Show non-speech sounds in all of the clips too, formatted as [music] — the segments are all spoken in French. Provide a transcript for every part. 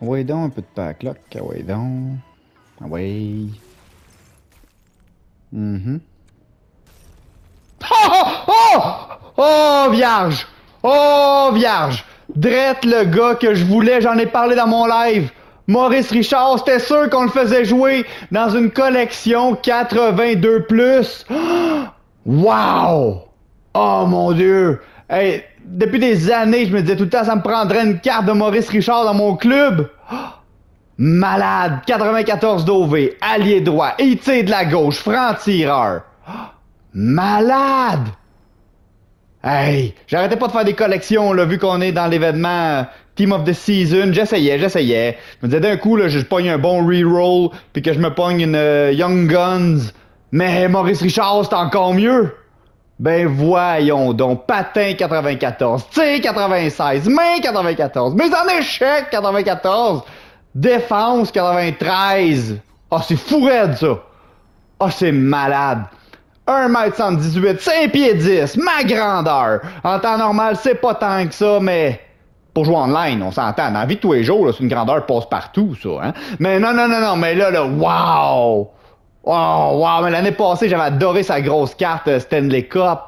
Ouais donc un peu de packlock, ouais donc. Ouais. Mhm. Oh, oh, oh! Oh, vierge! Oh, vierge! Drette le gars que je voulais, j'en ai parlé dans mon live. Maurice Richard, c'était sûr qu'on le faisait jouer dans une collection 82 plus. [gasps] Wow! Oh mon dieu! Hey, depuis des années, je me disais tout le temps, ça me prendrait une carte de Maurice Richard dans mon club. Oh, malade, 94 d'OV, allié droit, IT de la gauche, franc-tireur. Oh, malade! Hey, j'arrêtais pas de faire des collections, là, vu qu'on est dans l'événement euh, Team of the Season. J'essayais, j'essayais. Je me disais d'un coup, là, je pogne un bon reroll, puis que je me pogne une euh, Young Guns. Mais Maurice Richard, c'est encore mieux! Ben voyons donc, patin 94, t 96, main 94, mais en échec 94, défense 93. Ah, oh, c'est red ça. Ah, c'est malade. 1m118, 5 pieds 10, ma grandeur. En temps normal, c'est pas tant que ça, mais pour jouer en online, on s'entend. Dans la vie de tous les jours, c'est une grandeur passe partout, ça. Hein? Mais non, non, non, non, mais là, là, wow! Wow, wow, mais l'année passée, j'avais adoré sa grosse carte euh, Stanley Cup.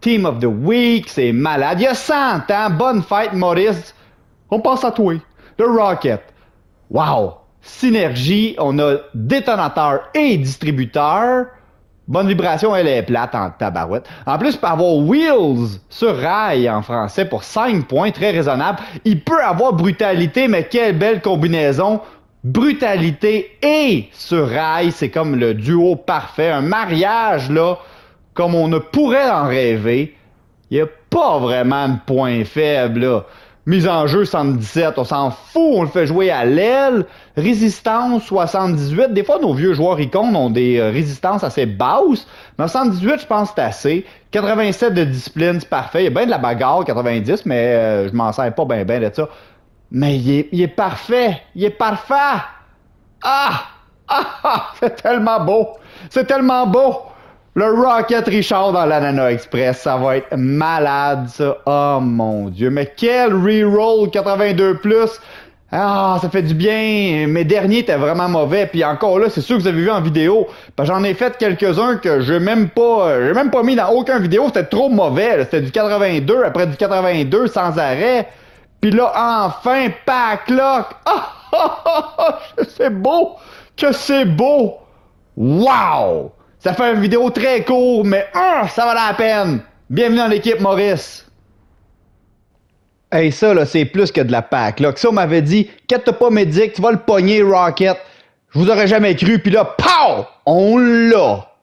Team of the Week, c'est malade. Il y a 100 ans, bonne fête, Maurice. On passe à toi. The Rocket. Wow, synergie, on a détonateur et distributeur. Bonne vibration, elle est plate en tabarouette. En plus, peut avoir wheels sur rail en français pour 5 points, très raisonnable. Il peut avoir brutalité, mais quelle belle combinaison brutalité et rail, C'est comme le duo parfait, un mariage là, comme on ne pourrait en rêver. Il n'y a pas vraiment de point faible là. Mise en jeu 117, on s'en fout, on le fait jouer à l'aile. Résistance 78, des fois nos vieux joueurs icônes ont des euh, résistances assez basses. mais 78, je pense c'est assez. 87 de discipline, c'est parfait. Il y a bien de la bagarre, 90, mais euh, je m'en sers pas bien ben de ça. Mais il est, parfait! Il est parfait! Ah! Ah! ah [laughs] c'est tellement beau! C'est tellement beau! Le Rocket Richard dans l'Anana Express, ça va être malade, ça. Oh mon dieu, mais quel reroll 82 plus. Ah, ça fait du bien. Mes derniers étaient vraiment mauvais. Puis encore là, c'est sûr que vous avez vu en vidéo. J'en ai fait quelques-uns que j'ai même j'ai même pas mis dans aucun vidéo. C'était trop mauvais. C'était du 82 après du 82 sans arrêt. Puis là, enfin, pack lock! Ah, ah, ah, ah, c'est beau! Que c'est beau! Wow! Ça fait une vidéo très courte, mais ça va la peine! Bienvenue dans l'équipe, Maurice! Et ça, là, c'est plus que de la pack lock. Ça, on m'avait dit, qu'est-ce pas médic, tu vas le pogner, Rocket. Je vous aurais jamais cru, puis là, pow! On l'a!